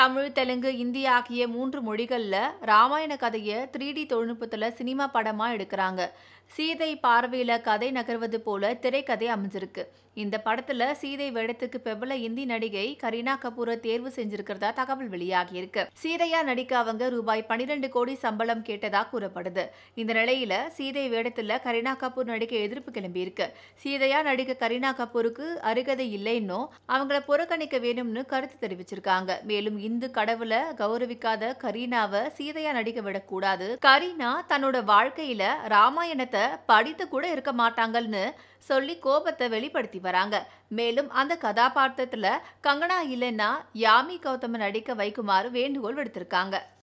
தமிழ் தெலுங்கு இந்தி ஆகிய மூன்று மொழிகளில் ராமாயண கதையை த்ரீ டி தொழில்நுட்பத்தில் சினிமா படமாக எடுக்கிறாங்க சீதை பார்வையில் கதை நகர்வது போல திரைக்கதை அமைஞ்சிருக்கு இந்த படத்தில் சீதை வேடத்துக்கு பிரபல இந்தி நடிகை கரீனா கபூரை தேர்வு செஞ்சிருக்கிறதா தகவல் வெளியாகியிருக்கு சீதையா நடிக்க அவங்க ரூபாய் பனிரெண்டு கோடி சம்பளம் கேட்டதா கூறப்படுது இந்த நிலையில சீதை வேடத்தில் கரீனா கபூர் நடிக்க எதிர்ப்பு கிளம்பியிருக்கு சீதையா நடிக்க கரீனா கபூருக்கு அருகதை இல்லைன்னோ அவங்கள புறக்கணிக்க வேணும்னு கருத்து தெரிவிச்சிருக்காங்க மேலும் இந்து கடவுளை கௌரவிக்காத கரீனாவை சீதையா நடிக்க விடக்கூடாது கரீனா தன்னோட வாழ்க்கையில ராமாயணத்தை படித்து கூட இருக்க மாட்டாங்கன்னு சொல்லி கோபத்தை வெளிப்படுத்தி வராங்க மேலும் அந்த கதாபாத்திரத்துல கங்கனா இல்லைன்னா யாமி கௌதம நடிக்க வைக்குமாறு வேண்டுகோள் விடுத்திருக்காங்க